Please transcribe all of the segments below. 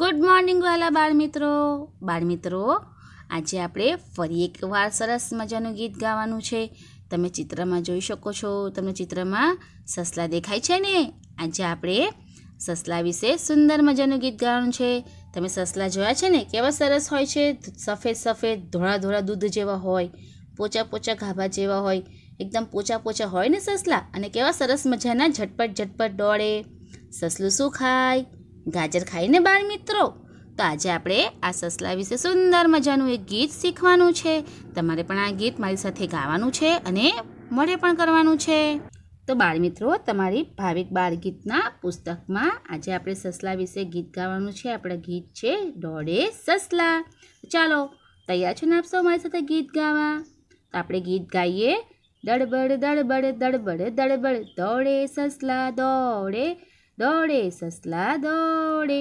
good morning વાલા બાળ મિત્રો આજે આપણે ફરી એકવાર સરસ મજાનું ગીત ગાવાનું છે તમે ચિત્રમાં જોઈ શકો છો તમને ચિત્રમાં સસલા દેખાય છે ને આજે આપણે સસલા વિશે સુંદર મજાનું ગીત ગાવાનું છે તમે સસલા જોયા છે ને કેવા સરસ હોય છે સફેદ સફેદ ધોળા ધોળા દૂધ જેવા હોય પોચા પોચા ગાભા જેવા હોય એકદમ પોચા પોચા હોય ને સસલા અને કેવા સરસ મજાના ઝટપટ ઝટપટ દોડે સસલું શું ખાય ગાજર ખાઈને બાળ મિત્રો તો આજે આપણે આ સસલા વિશે સુંદર મજાનું એક ગીત શીખવાનું છે તમારે પણ આ ગીત મારી સાથે ગાવાનું છે અને મળે પણ કરવાનું છે તો બાળ મિત્રો તમારી ભાવિક બાળગીતના પુસ્તકમાં આજે આપણે સસલા વિશે ગીત ગાવાનું છે આપણે ગીત છે દોડે સસલા ચાલો તૈયાર છો ને આપશો મારી સાથે ગીત ગાવા તો આપણે ગીત ગાઈએ દડબડ દડબડ દડબડ દડબડ દોડે સસલા દોડે દોડે સસલા દોડે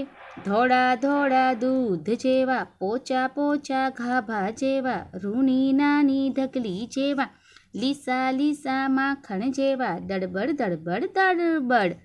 ધોળા ધોળા દૂધ જેવા પોચા પોચા ગાભા જેવા રૂની નાની ઢકલી જેવા લીસા લીસા માખણ જેવા દડબડ દડબડ દડબડ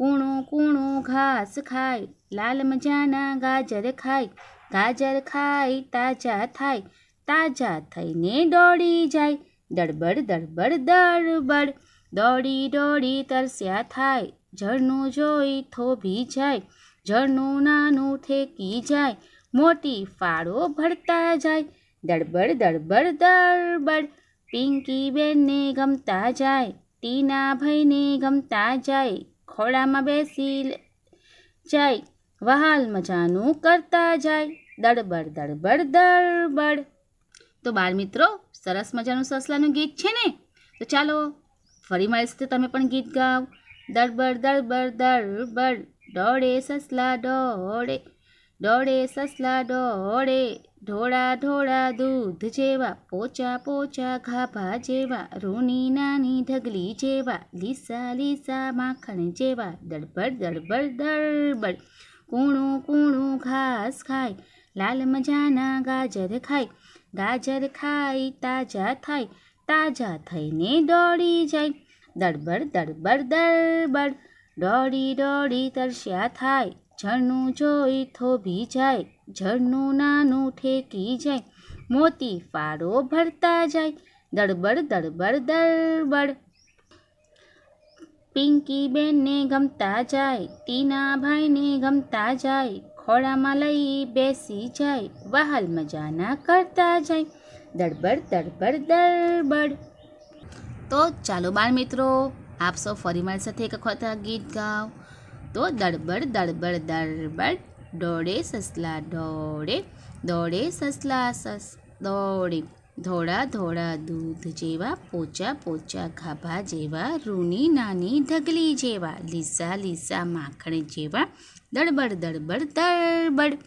કૂણું કૂણું ઘાસ ખાય લાલ મજાના ગાજર ખાય ગાજર ખાય તાજા થાય તાજા થઈને દોડી જાય દડબડ દડબડ દડબડ દોડી દોડી તરસ્યા થાય ઝરણું જોઈ થોભી જાય ઝરણું નાનું થેકી જાય મોટી ફાળો ભરતા જાય દડબડ દડબડ દડબડ પિંકી બેનને ગમતા જાય ટીના ભાઈને ગમતા જાય ખોળામાં બેસી જાય વહાલ મજાનું કરતા જાય દડબડ દડબડ દડબડ તો બાળ મિત્રો સરસ મજાનું સસલાનું ગીત છે ને તો ચાલો ફરી મળશે તો તમે પણ ગીત ગાઓ દળબડ દળબડ દળબડ દોડે સસલા દોડે દોડે સસલા દોડે ઢોળા ઢોળા દૂધ જેવા પોચા પોચા ગાભા જેવા રૂની નાની ઢગલી જેવા લીસા લીસા માખણ જેવા દળબડ દળબડ દળબડ કૂણું કૂણું ઘાસ ખાય લાલ મજાના ગાજર ખાય ગાજર ખાય તાજા થાય તાજા થઈને દોડી જાય દડબડ દડબડ દડબડ દોડી દોડી તરસ્યા થાય ઝરણું જોઈ થોભી જાય ઝરણું નાનું ઠેકી જાય મોતી ફાળો ભરતા જાય દડબડ દડબડ દડબડ પિંકી બેનને ગમતા જાય ટીના ભાઈને ગમતા જાય ખોળામાં લઈ બેસી જાય વહાલ મજાના કરતા જાય દડબડ દડબડ દડબડ તો ચાલો બાળ મિત્રો આપ સૌ ફરી મારી સાથે એક વખત ગીત ગાઓ તો દડબડ દડબડ દડબડ દોડે સસલા દોડે દોડે સસલા સસ દોડે ધોળા ધોળા દૂધ જેવા પોચા પોચા ખાભા જેવા રૂની નાની ઢગલી જેવા લીસા લીસા માખણ જેવા દડબડ દડબડ દડબડ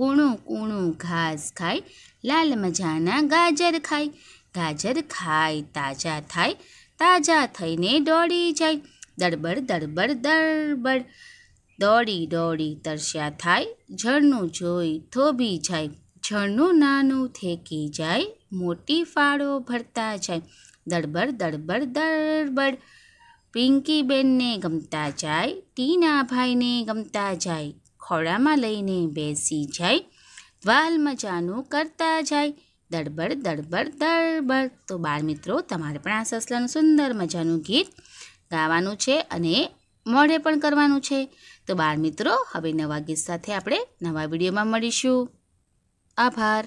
કૂણું કૂણું ઘાસ ખાય લાલ મજાના ગાજર ખાય ગાજર ખાય તાજા થાય તાજા થઈને દોડી જાય દડબડ દડબડ દડબડ દોડી દોડી તરસ્યા થાય ઝરણું જોઈ થોભી જાય ઝરણું નાનું થેકી જાય મોટી ફાળો ભરતા જાય દડબડ દડબડ દડબડ પિંકી બેનને ગમતા જાય ટીના ભાઈને ગમતા જાય ખોળામાં લઈને બેસી જાય વાલ મજાનું કરતા જાય દડબડ દડબડ દડબડ તો બાળ મિત્રો તમારે પણ આ સસલાનું સુંદર મજાનું ગીત ગાવાનું છે અને મોઢે પણ કરવાનું છે તો બાળ મિત્રો હવે નવા ગીત સાથે આપણે નવા વિડીયોમાં મળીશું આભાર